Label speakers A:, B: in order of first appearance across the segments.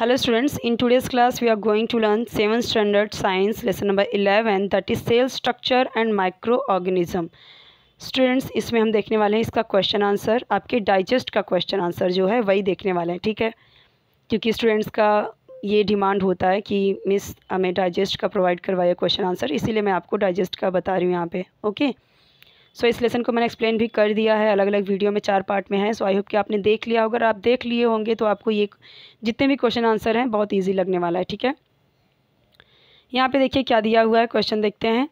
A: Hello students in today's class we are going to learn seven standard science lesson number eleven that is cell structure and micro organism students इसमें हम देखने वाले हैं इसका question answer आपके digest का question answer जो है वही देखने वाले हैं ठीक है क्योंकि स्टूडेंट्स का ये डिमांड होता है कि मिस हमें डाइजेस्ट का प्रोवाइड करवाया क्वेश्चन आंसर इसीलिए मैं आपको डाइजेस्ट का बता रही हूँ यहाँ पे ओके okay? सो so, इस लेसन को मैंने एक्सप्लेन भी कर दिया है अलग अलग वीडियो में चार पार्ट में है सो आई होप कि आपने देख लिया अगर आप देख लिए होंगे तो आपको ये जितने भी क्वेश्चन आंसर हैं बहुत ईजी लगने वाला है ठीक है यहाँ पे देखिए क्या दिया हुआ है क्वेश्चन देखते हैं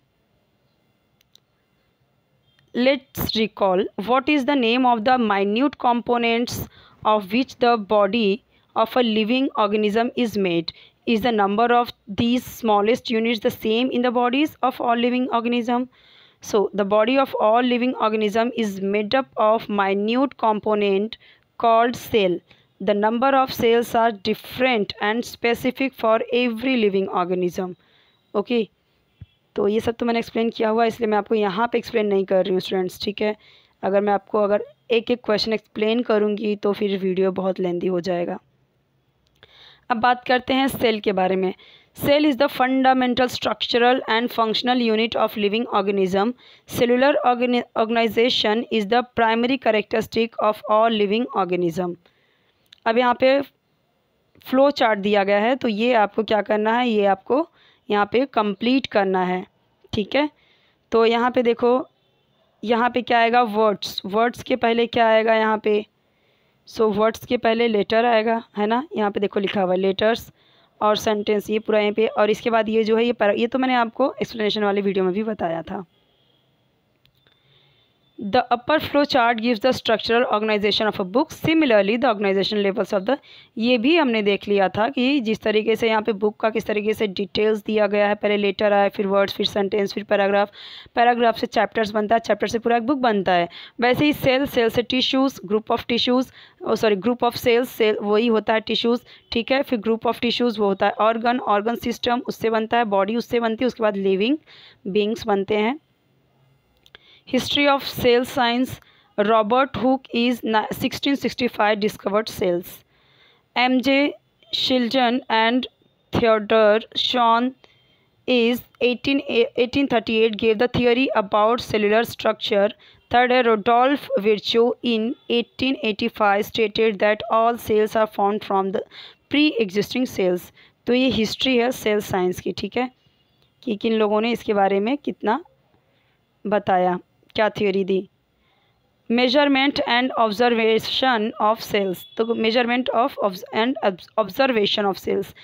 A: let's recall what is the name of the minute components of which the body of a living organism is made is the number of these smallest units the same in the bodies of all living organism so the body of all living organism is made up of minute component called cell the number of cells are different and specific for every living organism okay तो ये सब तो मैंने explain किया हुआ इसलिए मैं आपको यहाँ पे एक्सप्लेन नहीं कर रही हूँ स्टूडेंट्स ठीक है अगर मैं आपको अगर एक एक क्वेश्चन एक्सप्लेन करूँगी तो फिर वीडियो बहुत लेंदी हो जाएगा अब बात करते हैं सेल के बारे में cell is the fundamental structural and functional unit of living organism cellular organization is the primary characteristic of all living organism अब यहाँ पे फ्लो चार्ट दिया गया है तो ये आपको क्या करना है ये आपको यहाँ पे कंप्लीट करना है ठीक है तो यहाँ पे देखो यहाँ पे क्या आएगा वर्ड्स वर्ड्स के पहले क्या आएगा यहाँ पे सो so, वर्ड्स के पहले लेटर आएगा है ना यहाँ पे देखो लिखा हुआ लेटर्स और सेंटेंस ये पूरा यहाँ पे और इसके बाद ये जो है ये पर, ये तो मैंने आपको एक्सप्लेनेशन वाले वीडियो में भी बताया था The upper flow chart gives the structural organization of a book. Similarly, the organization levels of the ये भी हमने देख लिया था कि जिस तरीके से यहाँ पे बुक का किस तरीके से डिटेल्स दिया गया है पहले लेटर आए फिर वर्ड्स फिर सेंटेंस फिर पैराग्राफ पैराग्राफ से चैप्टर्स बनता है चैप्टर से पूरा एक बुक बनता है वैसे ही सेल सेल से tissues group of tissues sorry group of cells cell वही होता है टिश्यूज़ ठीक है फिर ग्रुप ऑफ टिश्यूज़ वो होता है ऑर्गन ऑर्गन सिस्टम उससे बनता है बॉडी उससे बनती है उसके बाद लिविंग बींग्स बनते हैं history of cell science Robert Hooke is sixteen sixty five discovered cells M J Schleiden and Theodor Schwann is eighteen eighteen thirty eight gave the theory about cellular structure third है Rudolf Virchow in eighteen eighty five stated that all cells are form from the pre existing cells तो ये history है cell science की ठीक है कि किन लोगों ने इसके बारे में कितना बताया क्या थ्योरी दी measurement and observation of cells तो measurement of and observation of cells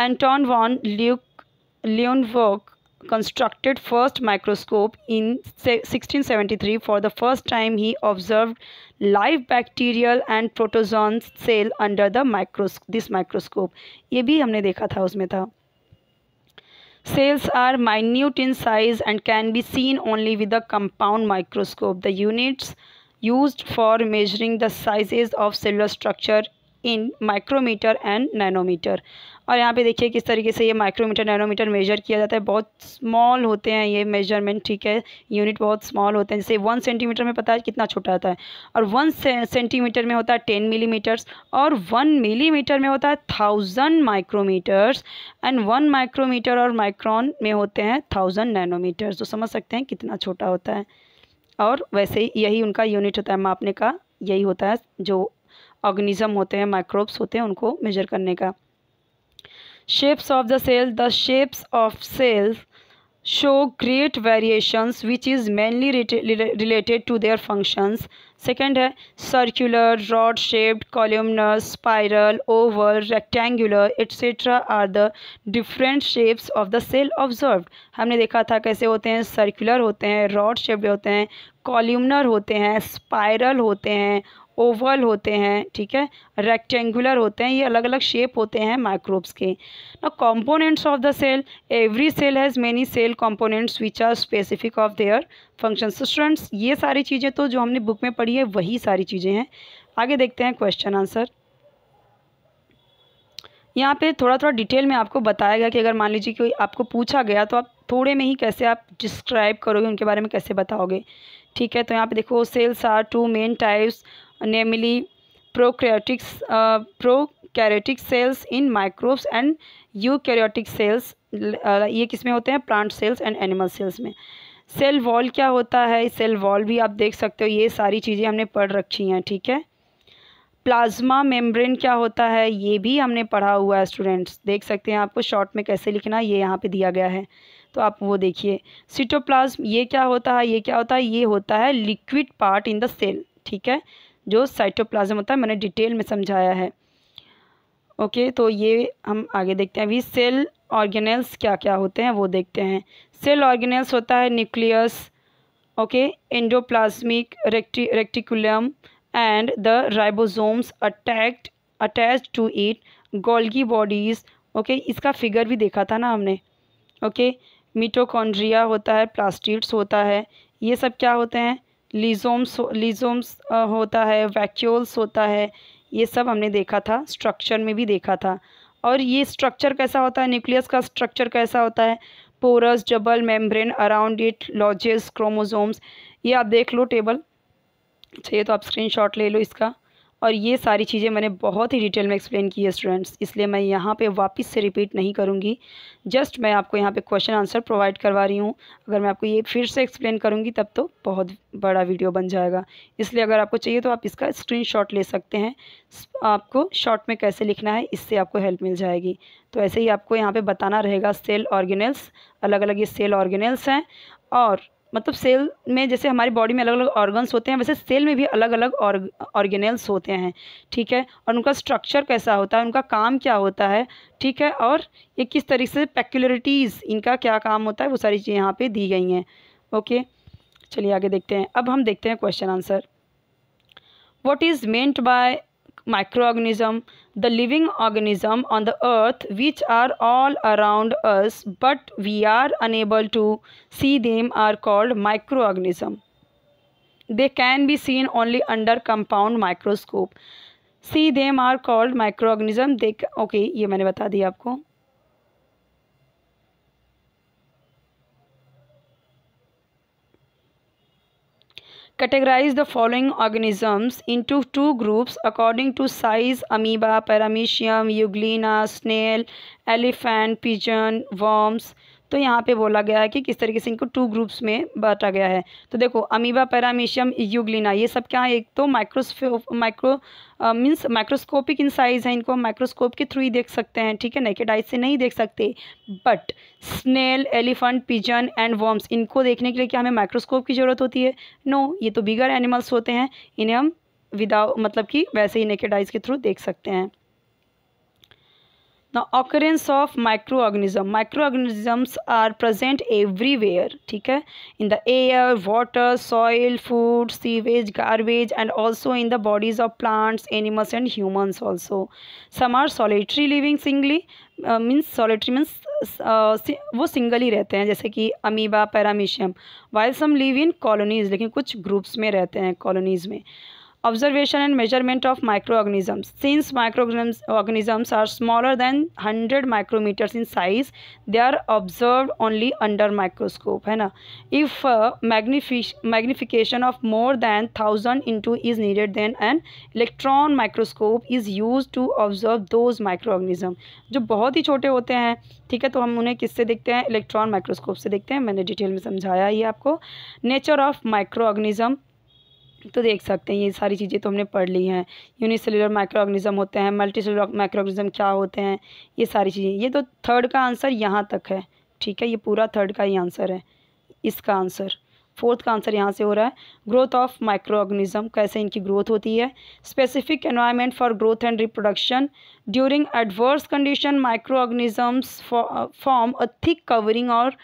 A: Anton von Leeuwenhoek constructed first microscope in 1673 for the first time he observed live bacterial and protozoan cell under the microscope this microscope ये भी हमने देखा था उसमें था Cells are minute in size and can be seen only with a compound microscope. The units used for measuring the sizes of cellular structure in micrometer and nanometer और यहाँ पे देखिए किस तरीके से ये माइक्रोमीटर नैनोमीटर मेजर किया जाता है बहुत स्मॉल होते हैं ये मेजरमेंट ठीक है यूनिट बहुत स्मॉल होते हैं जैसे वन सेंटीमीटर में पता है कितना छोटा होता है और वन सेंटीमीटर में होता है टेन मिलीमीटर्स और वन मिलीमीटर में होता है thousand micrometres and one micrometre और माइक्रॉन में होते हैं थाउजेंड नैनोमीटर्स तो समझ सकते हैं कितना छोटा होता है और वैसे यही उनका यूनिट होता है मापने का यही होता है जो ऑर्गेनिज्म होते हैं माइक्रोब्स होते हैं उनको मेजर करने का shapes of the cell the shapes of cells show great variations which is mainly related to their functions second है circular rod shaped columnar spiral oval rectangular etc are the different shapes of the cell observed हमने देखा था कैसे होते हैं circular होते हैं rod shaped होते हैं columnar होते हैं spiral होते हैं ओवल होते हैं ठीक है रेक्टेंगुलर होते हैं ये अलग अलग शेप होते हैं माइक्रोब्स के ना components of the cell every cell has many cell components which are specific of their function students ये सारी चीज़ें तो जो हमने बुक में पढ़ी है वही सारी चीज़ें हैं आगे देखते हैं क्वेश्चन आंसर यहाँ पे थोड़ा थोड़ा डिटेल में आपको बताया गया कि अगर मान लीजिए कोई आपको पूछा गया तो आप थोड़े में ही कैसे आप डिस्क्राइब करोगे उनके बारे में कैसे बताओगे ठीक है तो यहाँ पे देखो cells are two main types namely prokaryotics prokaryotic cells in microbes and eukaryotic cells ये किसमें होते हैं plant cells and animal cells में सेल वॉल क्या होता है सेल वॉल भी आप देख सकते हो ये सारी चीज़ें हमने पढ़ रखी हैं ठीक है प्लाज्मा मेम्ब्रेन क्या होता है ये भी हमने पढ़ा हुआ है स्टूडेंट्स देख सकते हैं आपको शॉर्ट में कैसे लिखना ये यहाँ पे दिया गया है तो आप वो देखिए सिटोप्लाज्म ये क्या होता है ये क्या होता है ये होता है liquid part in the cell ठीक है जो साइटोप्लाज्म होता है मैंने डिटेल में समझाया है ओके तो ये हम आगे देखते हैं अभी सेल ऑर्गेनल्स क्या क्या होते हैं वो देखते हैं सेल ऑर्गेनल्स होता है nucleus okay endoplasmic recti reticulum and the ribosomes attached attach to it Golgi bodies okay इसका फिगर भी देखा था ना हमने ओके okay? मिटोकॉन्ड्रिया होता है प्लास्टिड्स होता है ये सब क्या होते हैं लिजोम्स लिजोम्स होता है वैक्यूल्स होता है ये सब हमने देखा था स्ट्रक्चर में भी देखा था और ये स्ट्रक्चर कैसा होता है न्यूक्लियस का स्ट्रक्चर कैसा होता है porous double membrane around it lodges chromosomes ये आप देख लो टेबल चाहिए अच्छा, तो आप स्क्रीनशॉट ले लो इसका और ये सारी चीज़ें मैंने बहुत ही डिटेल में एक्सप्लेन की है स्टूडेंट्स इसलिए मैं यहाँ पे वापस से रिपीट नहीं करूँगी जस्ट मैं आपको यहाँ पे क्वेश्चन आंसर प्रोवाइड करवा रही हूँ अगर मैं आपको ये फिर से एक्सप्लेन करूँगी तब तो बहुत बड़ा वीडियो बन जाएगा इसलिए अगर आपको चाहिए तो आप इसका स्क्रीन ले सकते हैं आपको शॉर्ट में कैसे लिखना है इससे आपको हेल्प मिल जाएगी तो ऐसे ही आपको यहाँ पर बताना रहेगा सेल ऑर्गेनल्स अलग अलग ये सेल ऑर्गेनल्स हैं और मतलब सेल में जैसे हमारी बॉडी में अलग अलग ऑर्गन्स होते हैं वैसे सेल में भी अलग अलग ऑर्गेनल्स होते हैं ठीक है और उनका स्ट्रक्चर कैसा होता है उनका काम क्या होता है ठीक है और ये किस तरीके से पेक्यूलरिटीज़ इनका क्या काम होता है वो सारी चीज़ें यहाँ पर दी गई हैं ओके चलिए आगे देखते हैं अब हम देखते हैं question answer what is meant by microorganism, the living organism on the earth which are all around us but we are unable to see them are called microorganism. They can be seen only under compound microscope. See them are called microorganism. देख okay, ये मैंने बता दिया आपको categorize the following organisms into two groups according to size amoeba paramecium euglena snail elephant pigeon worms तो यहाँ पे बोला गया है कि किस तरीके से इनको टू ग्रुप्स में बांटा गया है तो देखो अमीबा पैरामीशियम यूगलिना ये सब क्या है एक तो micros micro means microscopic in size है इनको माइक्रोस्कोप के थ्रू ही देख सकते हैं ठीक है नेकेड आइज से नहीं देख सकते but snail elephant pigeon and worms इनको देखने के लिए क्या हमें माइक्रोस्कोप की ज़रूरत होती है नो no, ये तो बिगर एनिमल्स होते हैं इन्हें हम विदाउट मतलब कि वैसे ही नेकेड आइज के थ्रू देख सकते हैं ना occurrence of micro organism micro organisms are present everywhere ठीक है in the air water soil food sewage garbage and also in the bodies of plants animals and humans also some are solitary living singly means solitary means वो single ही रहते हैं जैसे कि amoeba paramecium while some live in colonies लेकिन कुछ groups में रहते हैं कॉलोनीज में observation and measurement of micro organisms since micro organisms are smaller than hundred micrometers in size they are observe only under microscope है ना if मैग्निफि magnification of more than thousand into is needed then and electron microscope is use to observe those micro organism जो बहुत ही छोटे होते हैं ठीक है तो हम उन्हें किससे देखते हैं इलेक्ट्रॉन माइक्रोस्कोप से देखते हैं मैंने डिटेल में समझाया ही आपको नेचर ऑफ माइक्रो ऑर्गनिज्म तो देख सकते हैं ये सारी चीज़ें तो हमने पढ़ ली हैं यूनिसेलुलर माइक्रो ऑर्गेनिज्म होते हैं मल्टी सेलुलर माइक्रो ऑर्गेनिज्म क्या होते हैं ये सारी चीज़ें ये तो थर्ड का आंसर यहाँ तक है ठीक है ये पूरा थर्ड का ही आंसर है इसका आंसर फोर्थ का आंसर यहाँ से हो रहा है ग्रोथ ऑफ माइक्रो ऑर्गेनिज्म कैसे इनकी ग्रोथ होती है specific environment for growth and reproduction during adverse condition micro organisms form a thick covering और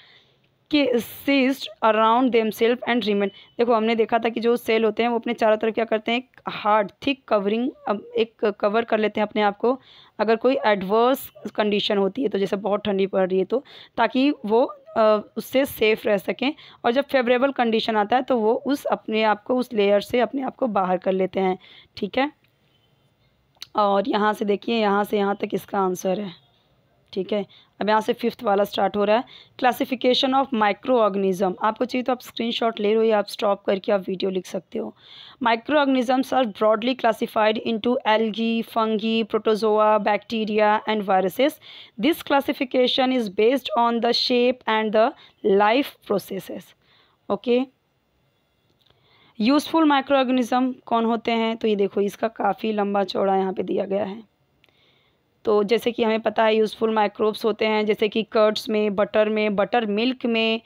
A: के सीज around them self and remain देखो हमने देखा था कि जो सेल होते हैं वो अपने चारों तरफ क्या करते हैं एक हार्ड थिक कवरिंग अब एक कवर कर लेते हैं अपने आप को अगर कोई एडवर्स कंडीशन होती है तो जैसे बहुत ठंडी पड़ रही है तो ताकि वो उससे सेफ़ रह सकें और जब फेवरेबल कंडीशन आता है तो वो उस अपने आप को उस लेयर से अपने आप को बाहर कर लेते हैं ठीक है और यहाँ से देखिए यहाँ से यहाँ तक इसका आंसर है ठीक है अब यहाँ से फिफ्थ वाला स्टार्ट हो रहा है क्लासिफिकेशन ऑफ माइक्रो ऑर्गेनिज्म आपको चाहिए तो आप स्क्रीनशॉट ले लो या आप स्टॉप करके आप वीडियो लिख सकते हो micro organisms are broadly classified into algae fungi protozoa bacteria and viruses this classification is based on the shape and the life processes okay useful micro organism कौन होते हैं तो ये देखो इसका काफ़ी लंबा चौड़ा यहाँ पे दिया गया है तो जैसे कि हमें पता है यूज़फुल माइक्रोब्स होते हैं जैसे कि कर्ड्स में बटर में बटर मिल्क में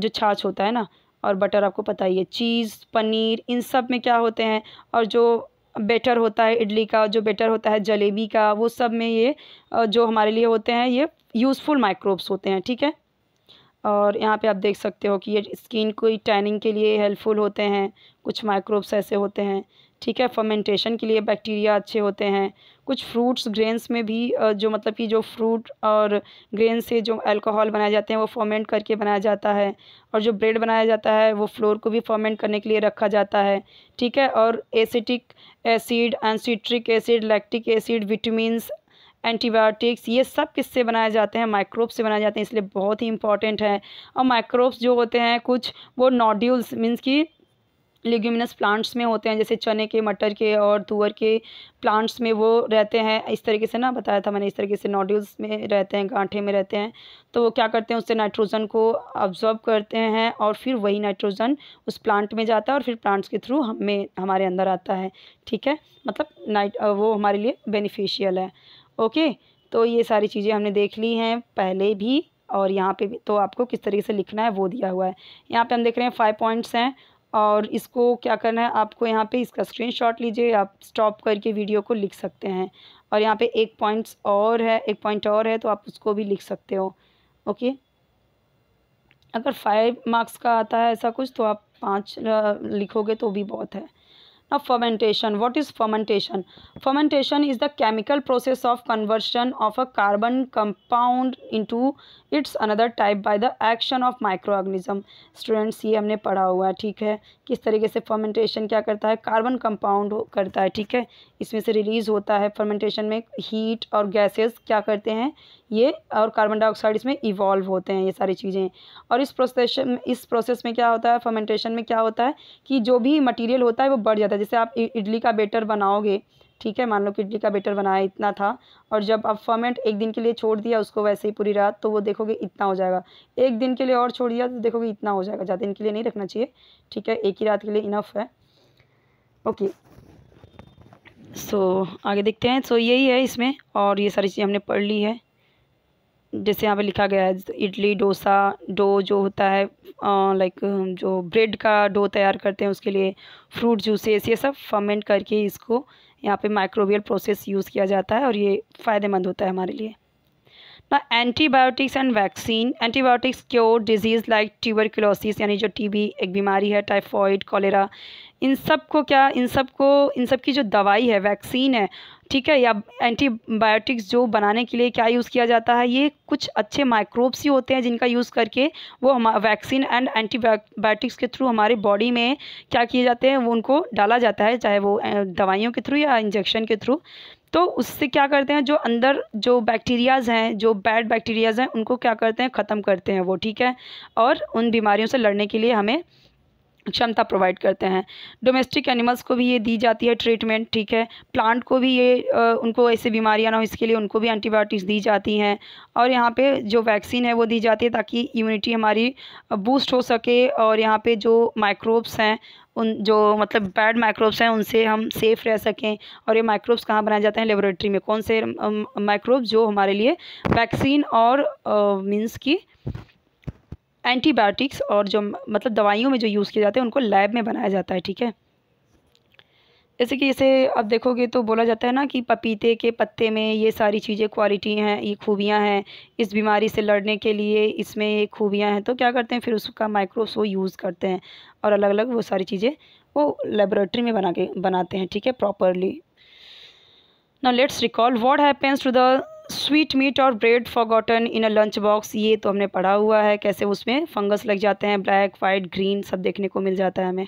A: जो छाछ होता है ना और बटर आपको पता ही है चीज़ पनीर इन सब में क्या होते हैं और जो बेटर होता है इडली का जो बेटर होता है जलेबी का वो सब में ये जो हमारे लिए होते हैं ये यूज़फुल माइक्रोब्स होते हैं ठीक है और यहाँ पे आप देख सकते हो कि ये स्किन को टैनिंग के लिए हेल्पफुल होते हैं कुछ माइक्रोब्स ऐसे होते हैं ठीक है फर्मेंटेशन के लिए बैक्टीरिया अच्छे होते हैं कुछ फ्रूट्स ग्रेन्स में भी जो मतलब कि जो फ्रूट और ग्रेन से जो अल्कोहल बनाए जाते हैं वो फर्मेंट करके बनाया जाता है और जो ब्रेड बनाया जाता है वो फ्लोर को भी फर्मेंट करने के लिए रखा जाता है ठीक है और acetic acid and citric acid lactic acid vitamin antibiotics ये सब किससे बनाए जाते हैं माइक्रोब से बनाए जाते हैं इसलिए बहुत ही इंपॉर्टेंट है और माइक्रोब्स जो होते हैं कुछ वो नॉड्यूल्स मीन्स की लिग्यूमिनस प्लांट्स में होते हैं जैसे चने के मटर के और तुअर के प्लांट्स में वो रहते हैं इस तरीके से ना बताया था मैंने इस तरीके से नोड्यूल्स में रहते हैं गांठे में रहते हैं तो वो क्या करते हैं उससे नाइट्रोजन को ऑब्जॉर्ब करते हैं और फिर वही नाइट्रोजन उस प्लांट में जाता है और फिर प्लांट्स के थ्रू हमें हमारे अंदर आता है ठीक है मतलब नाइट वो हमारे लिए बेनिफिशियल है ओके तो ये सारी चीज़ें हमने देख ली हैं पहले भी और यहाँ पे भी तो आपको किस तरीके से लिखना है वो दिया हुआ है यहाँ पे हम देख रहे हैं फाइव पॉइंट्स हैं और इसको क्या करना है आपको यहाँ पे इसका स्क्रीनशॉट लीजिए आप स्टॉप करके वीडियो को लिख सकते हैं और यहाँ पे एक पॉइंट्स और है एक पॉइंट और है तो आप उसको भी लिख सकते हो ओके अगर फाइव मार्क्स का आता है ऐसा कुछ तो आप पाँच लिखोगे तो भी बहुत है now fermentation what is fermentation fermentation is the chemical process of conversion of a carbon compound into its another type by the action of microorganism students ये हमने पढ़ा हुआ है ठीक है किस तरीके से fermentation क्या करता है carbon compound करता है ठीक है इसमें से release होता है fermentation में heat और gases क्या करते हैं ये और कार्बन डाइऑक्साइड इसमें इवॉल्व होते हैं ये सारी चीज़ें और इस प्रोसेस इस प्रोसेस में क्या होता है फर्मेंटेशन में क्या होता है कि जो भी मटेरियल होता है वो बढ़ जाता है है जैसे आप इडली का बेटर बनाओगे ठीक है मान लो कि इडली का बेटर बनाया इतना था और जब आप फर्मेंट एक दिन के लिए छोड़ दिया उसको वैसे ही पूरी रात तो वो देखोगे इतना हो जाएगा एक दिन के लिए और छोड़ दिया तो देखोगे इतना हो जाएगा ज़्यादा दिन के लिए नहीं रखना चाहिए ठीक है एक ही रात के लिए इनफ है ओके सो आगे देखते हैं सो यही है इसमें और ये सारी चीज़ हमने पढ़ ली है जैसे यहाँ पे लिखा गया है इडली डोसा डो जो होता है लाइक जो ब्रेड का डो तैयार करते हैं उसके लिए फ्रूट जूसेस ये सब फर्मेंट करके इसको यहाँ पे माइक्रोबियल प्रोसेस यूज़ किया जाता है और ये फ़ायदेमंद होता है हमारे लिए ना antibiotics and vaccine antibiotics cure disease like tuberculosis यानी जो टीबी एक बीमारी है टाइफॉइड कॉलेरा इन सब को क्या इन सब को इन सब की जो दवाई है वैक्सीन है ठीक है या एंटीबायोटिक्स जो बनाने के लिए क्या यूज़ किया जाता है ये कुछ अच्छे माइक्रोब्स ही होते हैं जिनका यूज़ करके वो हम वैक्सीन एंड एंटीबायोटिक्स के थ्रू हमारे बॉडी में क्या किए जाते हैं वो उनको डाला जाता है चाहे वो दवाइयों के थ्रू या इंजेक्शन के थ्रू तो उससे क्या करते हैं जो अंदर जो बैक्टीरियाज़ हैं जो बैड बैक्टीरियाज़ हैं उनको क्या करते हैं ख़त्म करते हैं वो ठीक है और उन बीमारियों से लड़ने के लिए हमें क्षमता प्रोवाइड करते हैं डोमेस्टिक एनिमल्स को भी ये दी जाती है ट्रीटमेंट ठीक है प्लांट को भी ये आ, उनको ऐसे बीमारियां ना हो इसके लिए उनको भी एंटीबायोटिक्स दी जाती हैं और यहाँ पे जो वैक्सीन है वो दी जाती है ताकि इम्यूनिटी हमारी बूस्ट हो सके और यहाँ पे जो माइक्रोब्स हैं उन जो मतलब बैड माइक्रोब्स हैं उनसे हम सेफ़ रह सकें और ये माइक्रोब्स कहाँ बनाए जाते हैं लेबोरेटरी में कौन से माइक्रोब्स जो हमारे लिए वैक्सीन और मीन्स की एंटीबायोटिक्स और जो मतलब दवाइयों में जो यूज़ किए जाते हैं उनको लैब में बनाया जाता है ठीक है जैसे कि इसे अब देखोगे तो बोला जाता है ना कि पपीते के पत्ते में ये सारी चीज़ें क्वालिटी हैं ये खूबियां हैं इस बीमारी से लड़ने के लिए इसमें ये खूबियां हैं तो क्या करते हैं फिर उसका माइक्रोब्स वो यूज़ करते हैं और अलग अलग वो सारी चीज़ें वो लेबोरेटरी में बना के बनाते हैं ठीक है properly now let's recall what happens to the sweet meat और bread forgotten in a lunch box ये तो हमने पढ़ा हुआ है कैसे उसमें फंगस लग जाते हैं ब्लैक वाइट ग्रीन सब देखने को मिल जाता है हमें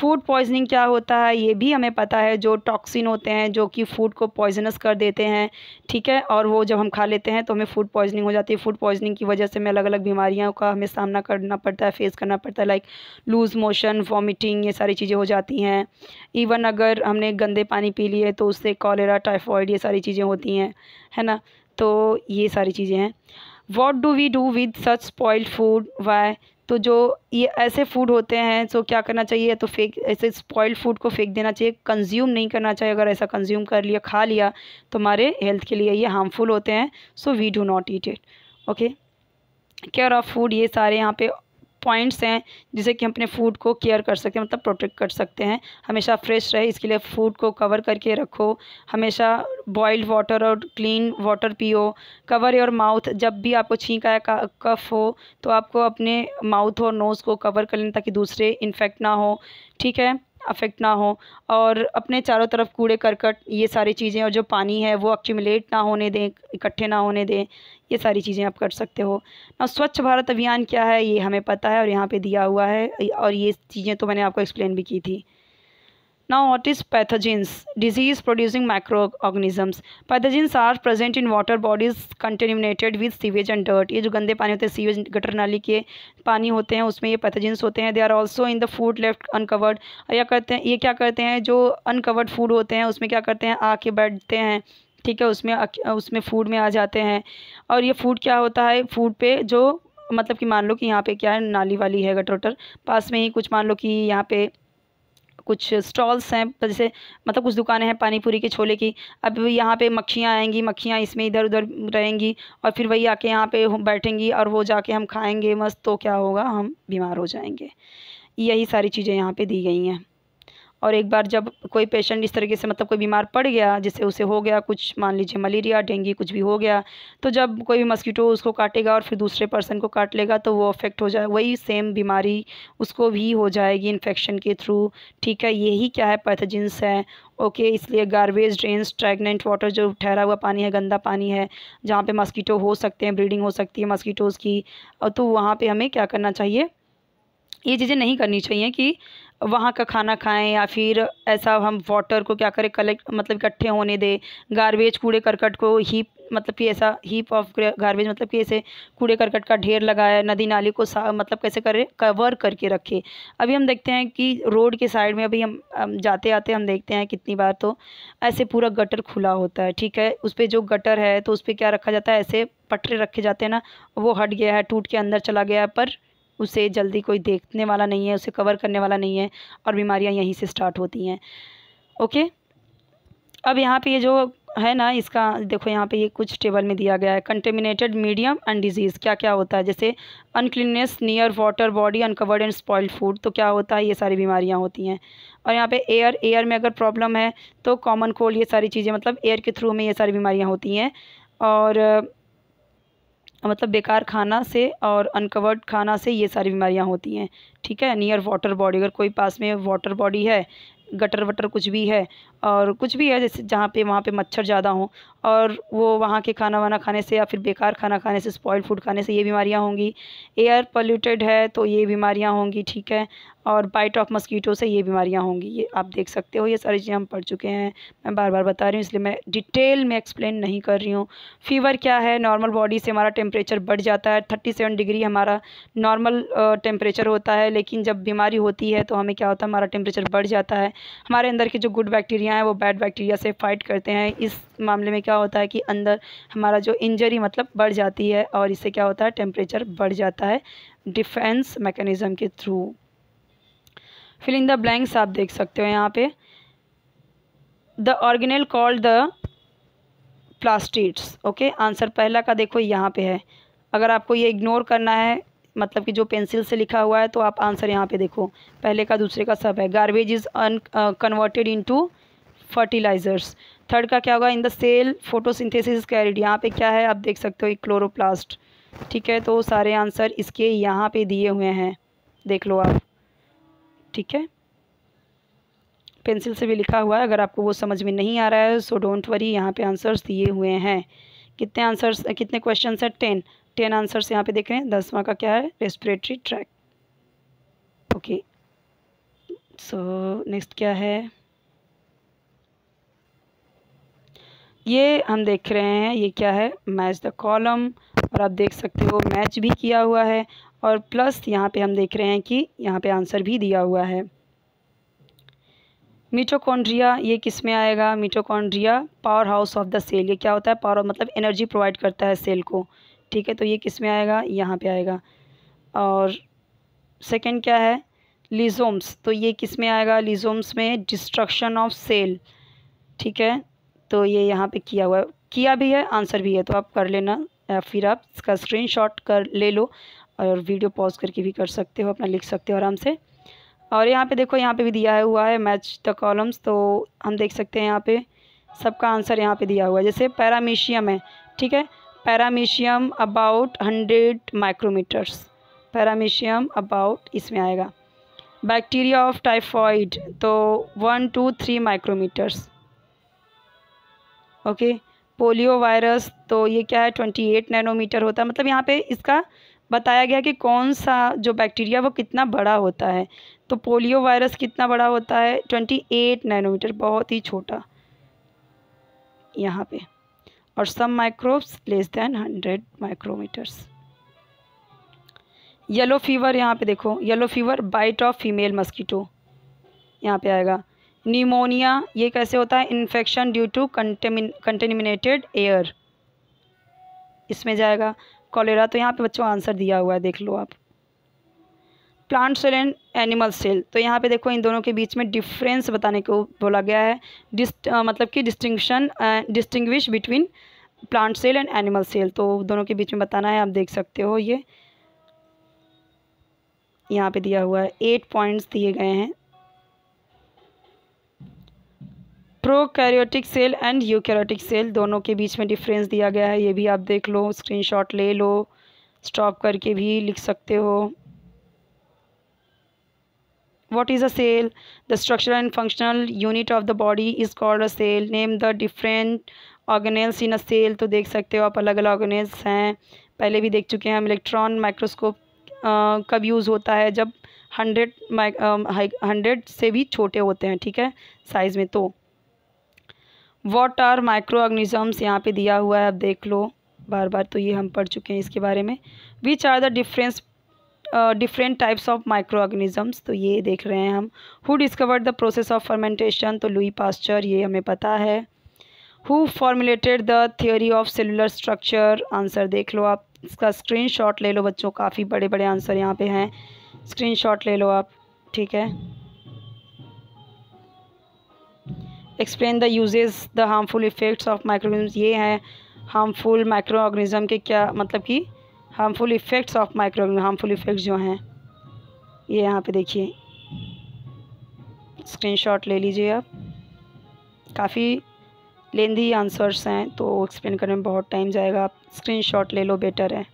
A: फूड पॉइजनिंग क्या होता है ये भी हमें पता है जो टॉक्सिन होते हैं जो कि फूड को पॉइजनस कर देते हैं ठीक है और वो जब हम खा लेते हैं तो हमें फूड पॉइजनिंग हो जाती है फूड पॉइजनिंग की वजह से हमें अलग अलग बीमारियों का हमें सामना करना पड़ता है फेस करना पड़ता है लाइक लूज़ मोशन वॉमिटिंग ये सारी चीज़ें हो जाती हैं इवन अगर हमने गंदे पानी पी लिए तो उससे कॉलेरा टाइफॉइड ये सारी चीज़ें होती हैं है ना तो ये सारी चीज़ें हैं what do we do with such spoiled food why तो जो ये ऐसे फूड होते हैं तो क्या करना चाहिए तो फेंक ऐसे स्पॉइल्ड फूड को फेंक देना चाहिए कंज्यूम नहीं करना चाहिए अगर ऐसा कंज्यूम कर लिया खा लिया तो हमारे हेल्थ के लिए ये हार्मफुल होते हैं so we do not eat it okay care of food ये सारे यहाँ पे पॉइंट्स हैं जिसे कि हम अपने फूड को केयर कर सकते हैं मतलब प्रोटेक्ट कर सकते हैं हमेशा फ्रेश रहे इसके लिए फूड को कवर करके रखो हमेशा बॉइल्ड वाटर और क्लीन वाटर पियो कवर योर माउथ जब भी आपको छींक आया कफ हो तो आपको अपने माउथ और नोज़ को कवर कर लेना ताकि दूसरे इन्फेक्ट ना हो ठीक है अफेक्ट ना हो और अपने चारों तरफ कूड़े करकट ये सारी चीज़ें और जो पानी है वो एक्यूमलेट ना होने दें इकट्ठे ना होने दें ये सारी चीज़ें आप कर सकते हो ना स्वच्छ भारत अभियान क्या है ये हमें पता है और यहाँ पे दिया हुआ है और ये चीज़ें तो मैंने आपको एक्सप्लेन भी की थी what is is disease producing micro organisms Pathogens are present in water bodies contaminated with sewage and dirt ये जो गंदे पानी होते हैं सीवेज गटर नाली के पानी होते हैं उसमें ये पैथोजेंस होते हैं they are also in the food left uncovered या करते हैं ये क्या करते हैं जो अनकवर्ड फूड होते हैं उसमें क्या करते हैं आके बैठते हैं ठीक है उसमें उसमें फूड में आ जाते हैं और ये फूड क्या होता है फूड पे जो मतलब कि मान लो कि यहाँ पे क्या है नाली वाली है गटर गटरोटर पास में ही कुछ मान लो कि यहाँ पे कुछ स्टॉल्स हैं तो जैसे मतलब कुछ दुकानें हैं पानी पूरी के छोले की अब यहाँ पे मक्खियाँ आएंगी मक्खियाँ इसमें इधर उधर रहेंगी और फिर वही आके यहाँ पे बैठेंगी और वो जाके हम खाएंगे मस्त तो क्या होगा हम बीमार हो जाएंगे यही सारी चीज़ें यहाँ पे दी गई हैं और एक बार जब कोई पेशेंट इस तरीके से मतलब कोई बीमार पड़ गया जिससे उसे हो गया कुछ मान लीजिए मलेरिया डेंगू कुछ भी हो गया तो जब कोई मस्कीटो उसको काटेगा और फिर दूसरे पर्सन को काट लेगा तो वो अफेक्ट हो जाए वही सेम बीमारी उसको भी हो जाएगी इन्फेक्शन के थ्रू ठीक है यही क्या है पैथजिन्स है ओके okay, इसलिए गार्बेज ड्रेन स्ट्रेगनेंट वाटर जो ठहरा हुआ पानी है गंदा पानी है जहाँ पे मस्कीटो हो सकते हैं ब्रीडिंग हो सकती है मस्कीटोज़ की तो वहाँ पे हमें क्या करना चाहिए ये चीज़ें नहीं करनी चाहिए कि वहाँ का खाना खाएं या फिर ऐसा हम वाटर को क्या करें कलेक्ट मतलब इकट्ठे होने दें गार्बेज कूड़े करकट को हीप मतलब कि ऐसा हीप ऑफ गारबेज मतलब कि ऐसे कूड़े करकट का ढेर लगाया नदी नाली को सा मतलब कैसे करें कवर करके रखे अभी हम देखते हैं कि रोड के साइड में अभी हम जाते आते हम देखते हैं कितनी बार तो ऐसे पूरा गटर खुला होता है ठीक है उस पर जो गटर है तो उस पर क्या रखा जाता है ऐसे पटरे रखे जाते हैं ना वो हट गया है टूट के अंदर चला गया है पर उसे जल्दी कोई देखने वाला नहीं है उसे कवर करने वाला नहीं है और बीमारियां यहीं से स्टार्ट होती हैं ओके अब यहाँ पे ये जो है ना इसका देखो यहाँ पे ये कुछ टेबल में दिया गया है कंटेमिनेटेड मीडियम एंड डिजीज़ क्या क्या होता है जैसे uncleanness near water body uncovered and spoiled food तो क्या होता है ये सारी बीमारियाँ होती हैं और यहाँ पे एयर एयर में अगर प्रॉब्लम है तो कॉमन कोल्ड ये सारी चीज़ें मतलब एयर के थ्रू में ये सारी बीमारियाँ होती हैं और मतलब बेकार खाना से और अनकवर्ड खाना से ये सारी बीमारियाँ होती हैं ठीक है नियर वाटर बॉडी अगर कोई पास में वाटर बॉडी है गटर वटर कुछ भी है और कुछ भी है जैसे जहाँ पे वहाँ पे मच्छर ज़्यादा हों और वो वहाँ के खाना वाना खाने से या फिर बेकार खाना खाने से स्पॉइल्ड फूड खाने से ये बीमारियाँ होंगी एयर पोल्यूटेड है तो ये बीमारियाँ होंगी ठीक है और बाइट ऑफ मस्कीटो से ये बीमारियाँ होंगी ये आप देख सकते हो ये सारी चीज़ें हम पढ़ चुके हैं मैं बार बार बता रही हूँ इसलिए मैं डिटेल में एक्सप्लेन नहीं कर रही हूँ फीवर क्या है नॉर्मल बॉडी से हमारा टेम्परेचर बढ़ जाता है थर्टी सेवन डिग्री हमारा नॉर्मल टेम्परेचर होता है लेकिन जब बीमारी होती है तो हमें क्या होता है हमारा टेम्परेचर बढ़ जाता है हमारे अंदर के जो गुड बैक्टीरिया बैक्टीरिया हैं वो बैड बैक्टीरिया से फ़ाइट करते हैं इस मामले में क्या होता है कि अंदर हमारा जो इंजरी मतलब बढ़ जाती है और इससे क्या होता है टेम्परेचर बढ़ जाता है डिफेंस मैकेनिज़म के through fill in the blanks आप देख सकते हो यहाँ पे the organelle called the plastids okay answer पहला का देखो यहाँ पे है अगर आपको ये इग्नोर करना है मतलब कि जो पेंसिल से लिखा हुआ है तो आप आंसर यहाँ पे देखो पहले का दूसरे का सब है गार्बेज इज़ अन कन्वर्टेड इनटू फर्टिलाइजर्स थर्ड का क्या होगा in the cell photosynthesis carried यहाँ पे क्या है आप देख सकते हो एक क्लोरोप्लास्ट ठीक है तो सारे आंसर इसके यहाँ पे दिए हुए हैं देख लो आप ठीक है पेंसिल से भी लिखा हुआ है अगर आपको वो समझ में नहीं आ रहा है सो डोंट वरी यहाँ पे आंसर्स दिए हुए हैं कितने आंसर्स कितने क्वेश्चन हैं टेन टेन आंसर्स यहाँ पे देख रहे हैं दसवां का क्या है respiratory tract okay so next क्या है ये हम देख रहे हैं ये क्या है मैच द कॉलम और आप देख सकते हो मैच भी किया हुआ है और प्लस यहाँ पे हम देख रहे हैं कि यहाँ पे आंसर भी दिया हुआ है मीटोकॉन्ड्रिया ये किस में आएगा mitochondria power house of the cell ये क्या होता है पावर मतलब एनर्जी प्रोवाइड करता है सेल को ठीक है तो ये किस में आएगा यहाँ पे आएगा और सेकंड क्या है लिजोम्स तो ये किस में आएगा लिजोम्स में डिस्ट्रक्शन ऑफ सेल ठीक है तो ये यहाँ पे किया हुआ है किया भी है आंसर भी है तो आप कर लेना या फिर आप इसका स्क्रीनशॉट कर ले लो और वीडियो पॉज करके भी कर सकते हो अपना लिख सकते हो आराम से और यहाँ पे देखो यहाँ पे भी दिया हुआ है मैच द कॉलम्स तो हम देख सकते हैं यहाँ पे सबका आंसर यहाँ पे दिया हुआ है जैसे पैरामीशियम है ठीक है paramecium about hundred micrometers paramecium about इसमें आएगा बैक्टीरिया ऑफ टाइफॉइड तो one two three micrometers okay polio virus तो ये क्या है ट्वेंटी एट नैनोमीटर होता है मतलब यहाँ पे इसका बताया गया कि कौन सा जो बैक्टीरिया वो कितना बड़ा होता है तो पोलियो वायरस कितना बड़ा होता है ट्वेंटी एट नैनोमीटर बहुत ही छोटा यहाँ पे और some microbes less than hundred micrometers yellow fever यहाँ पे देखो yellow fever bite of female mosquito यहाँ पे आएगा निमोनिया ये कैसे होता है infection due to contaminated air इसमें जाएगा कॉलेरा तो यहाँ पे बच्चों आंसर दिया हुआ है देख लो आप plant cell and animal cell तो यहाँ पे देखो इन दोनों के बीच में डिफरेंस बताने को बोला गया है डिस्ट मतलब कि distinction distinguish between plant cell and animal cell तो दोनों के बीच में बताना है आप देख सकते हो ये यहाँ पे दिया हुआ है एट पॉइंट्स दिए गए हैं prokaryotic cell and eukaryotic cell दोनों के बीच में डिफरेंस दिया गया है ये भी आप देख लो स्क्रीनशॉट ले लो स्टॉप करके भी लिख सकते हो what is a cell the structure and functional unit of the body is called a cell name the different organelles in a cell तो देख सकते हो आप अलग अलग ऑर्गेनल्स हैं पहले भी देख चुके हैं हम इलेक्ट्रॉन माइक्रोस्कोप कब यूज़ होता है जब हंड्रेड हंड्रेड से भी छोटे होते हैं ठीक है साइज़ में तो वॉट आर माइक्रो ऑर्गनिजम्स यहाँ पे दिया हुआ है आप देख लो बार बार तो ये हम पढ़ चुके हैं इसके बारे में which are the difference different types of micro organisms तो ये देख रहे हैं हम who discovered the process of fermentation तो लुई पास्चर ये हमें पता है who formulated the theory of cellular structure answer देख लो आप इसका स्क्रीन शॉट ले लो बच्चों काफ़ी बड़े बड़े आंसर यहाँ पे हैं स्क्रीन शॉट ले लो आप ठीक है explain the usages the harmful effects of microorganism ये हैं हार्मफुल माइक्रो ऑर्गनिज़म के क्या मतलब कि harmful effects of micro harmful effects जो हैं ये यहाँ पे देखिए स्क्रीनशॉट ले लीजिए आप काफ़ी लेंदी आंसर्स हैं तो एक्सप्लेन करने में बहुत टाइम जाएगा आप शॉट ले लो बेटर है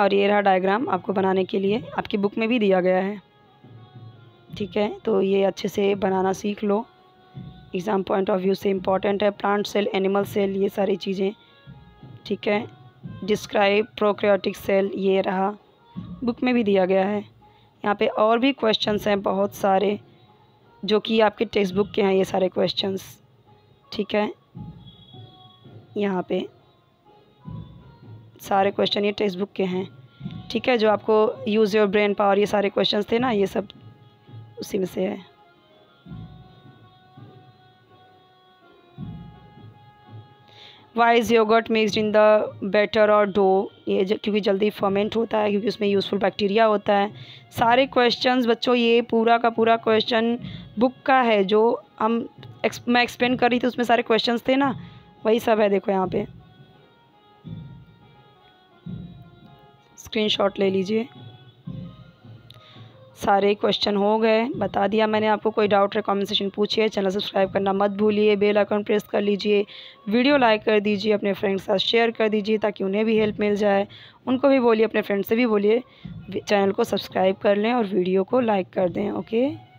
A: और ये रहा डायग्राम आपको बनाने के लिए आपकी बुक में भी दिया गया है ठीक है तो ये अच्छे से बनाना सीख लो एग्ज़ाम पॉइंट ऑफ व्यू से इम्पॉर्टेंट है प्लांट सेल एनिमल सेल ये सारी चीज़ें ठीक है डिस्क्राइब प्रोक्रियाटिक सेल ये रहा बुक में भी दिया गया है यहाँ पे और भी क्वेश्चंस हैं बहुत सारे जो कि आपके टेक्स्ट बुक के हैं ये सारे क्वेश्चंस ठीक है यहाँ पे सारे क्वेश्चन ये टेक्स्ट बुक के हैं ठीक है जो आपको यूज़ योर ब्रेन पावर ये सारे क्वेश्चंस थे ना ये सब उसी में से है why is yoghurt mixed in the batter और डो ये क्योंकि जल्दी फर्मेंट होता है क्योंकि उसमें यूज़फुल बैक्टीरिया होता है सारे क्वेश्चंस बच्चों ये पूरा का पूरा क्वेश्चन बुक का है जो हम एक्स, मैं एक्सप्लेन कर रही थी उसमें सारे क्वेश्चंस थे ना वही सब है देखो यहाँ पे स्क्रीनशॉट ले लीजिए सारे क्वेश्चन हो गए बता दिया मैंने आपको कोई डाउट है कमेंट सेशन पूछिए चैनल सब्सक्राइब करना मत भूलिए बेल आइकन प्रेस कर लीजिए वीडियो लाइक कर दीजिए अपने फ्रेंड के साथ शेयर कर दीजिए ताकि उन्हें भी हेल्प मिल जाए उनको भी बोलिए अपने फ्रेंड से भी बोलिए चैनल को सब्सक्राइब कर लें और वीडियो को लाइक कर दें ओके